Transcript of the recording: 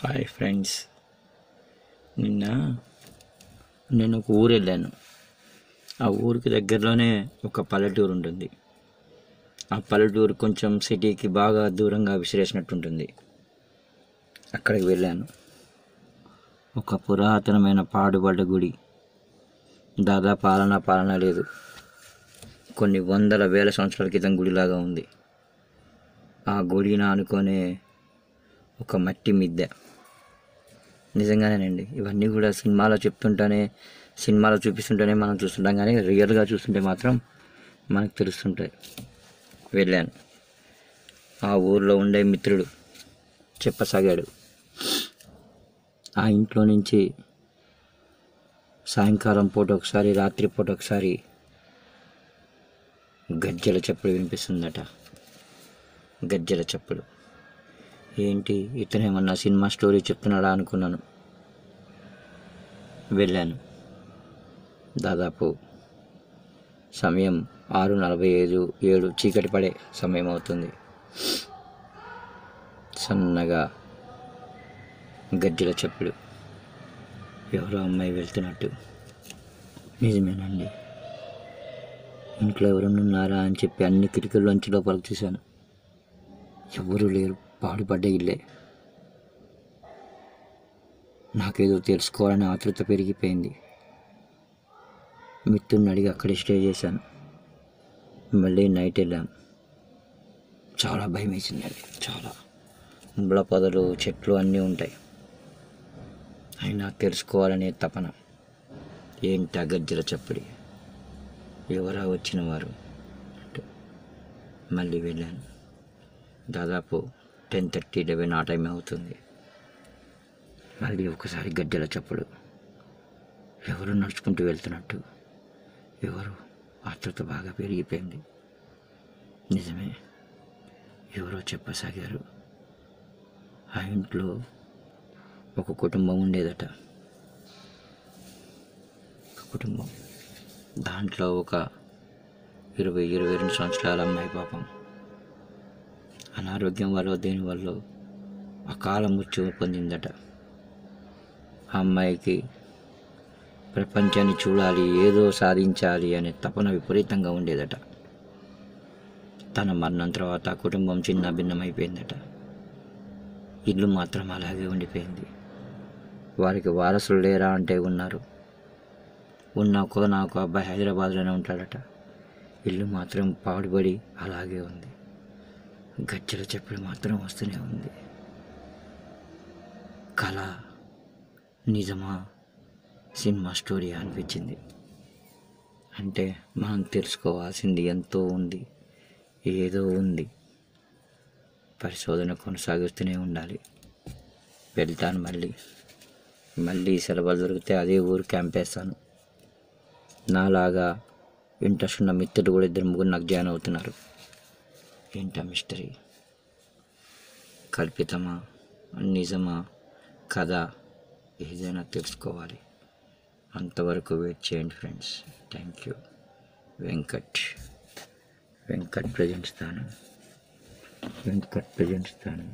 hi friends నిన్న నేను ఒక ఊరు వెళ్ళాను ఆ ఊరికి దగ్గరలోనే ఒక పల్లెటూరు ఉంటుంది ఆ పల్లెటూరు కొంచెం సిటీకి బాగా దూరంగా విసిరేసినట్టు ఉంటుంది అక్కడికి వెళ్ళాను ఒక పురాతనమైన పాడుబడ్డ గుడి దాదాపు పాలన పాలన లేదు కొన్ని వందల వేల సంవత్సరాల క్రితం గుడిలాగా ఉంది ఆ గుడిని అనుకునే ఒక మట్టి మిద్దె నిజంగానేనండి ఇవన్నీ కూడా సినిమాలో చెప్తుంటేనే సినిమాలో చూపిస్తుంటేనే మనం చూస్తుంటాం కానీ రియల్గా చూస్తుంటే మాత్రం మనకు తెలుస్తుంటాయి వెళ్ళాను ఆ ఊర్లో ఉండే మిత్రుడు చెప్పసాగాడు ఆ ఇంట్లో నుంచి సాయంకాలం పూట ఒకసారి రాత్రి పూట ఒకసారి గజ్జల చప్పుడు వినిపిస్తుందట గజ్జల చప్పుడు ఏంటి ఇతను ఏమన్నా సినిమా స్టోరీ చెప్తున్నాడా అనుకున్నాను వెళ్ళాను దాదాపు సమయం ఆరు నలభై ఐదు ఏడు చీకటి పడే సమయం అవుతుంది సన్నగా గజ్జల చెప్పుడు ఎవరో అమ్మాయి వెళ్తున్నట్టు నిజమేనండి ఇంట్లో ఎవరన్నా ఉన్నారా అని చెప్పి అన్ని కిటికీల్లోంచి లోపలికి చూశాను ఎవరూ లేరు పాడుపడ్డ ఇల్లే నాకేదో తెలుసుకోవాలని ఆతృత పెరిగిపోయింది మిత్రుని అడిగి అక్కడే స్టే చేశాను మళ్ళీ నైట్ వెళ్ళాను చాలా భయం వేసిందండి చాలా ముళ్ళ పొదలు చెట్లు అన్నీ ఉంటాయి అయినా తెలుసుకోవాలనే తపన ఏంటి అగర్జల చప్పడి ఎవరా వచ్చిన వారు మళ్ళీ వెళ్ళాను దాదాపు టెన్ థర్టీ లెవెన్ ఆ టైం అవుతుంది మళ్ళీ ఒకసారి గద్దెల చప్పుడు ఎవరు నడుచుకుంటూ వెళ్తున్నట్టు ఎవరు ఆత్రత బాగా పెరిగిపోయింది నిజమే ఎవరో చెప్పసాగారు ఆ ఇంట్లో ఒక కుటుంబం ఉండేదట ఒక కుటుంబం దాంట్లో ఒక ఇరవై ఇరవై రెండు సంవత్సరాల అమ్మాయి పాపం అనారోగ్యం వల్ల దేనివల్ల అకాల మృత్యు పొందిందట ఆ అమ్మాయికి ప్రపంచాన్ని చూడాలి ఏదో సాధించాలి అనే తపన విపరీతంగా ఉండేదట తన మరణం తర్వాత కుటుంబం చిన్న భిన్నమైపోయిందట ఇల్లు మాత్రం అలాగే ఉండిపోయింది వారికి వారసులు లేరా అంటే ఉన్నారు ఉన్న ఒక నాకు అబ్బాయి హైదరాబాద్లోనే ఉంటాడట ఇల్లు మాత్రం పాడుబడి అలాగే ఉంది గజ్జల చెప్పులు మాత్రం వస్తూనే ఉంది కళ నిజమా సినిమా స్టోరీ అనిపించింది అంటే మనం తెలుసుకోవాల్సింది ఎంతో ఉంది ఏదో ఉంది పరిశోధన కొనసాగిస్తూనే ఉండాలి వెళ్తాను మళ్ళీ మళ్ళీ సెలవులు దొరికితే అదే ఊరు క్యాంపేస్తాను నాలాగా ఇంట్రెస్ట్ ఉన్న మిత్రులు కూడా ఇద్దరు ముగ్గురు నాకు జాయిన్ అవుతున్నారు ఏంటా మిస్టరీ కల్పితమా నిజమా కథ ఏదైనా తెలుసుకోవాలి అంతవరకు వెయిట్ చేయండి friends thank you Venkat Venkat present స్థానం వెంకట్ ప్రజెంట్ స్థానం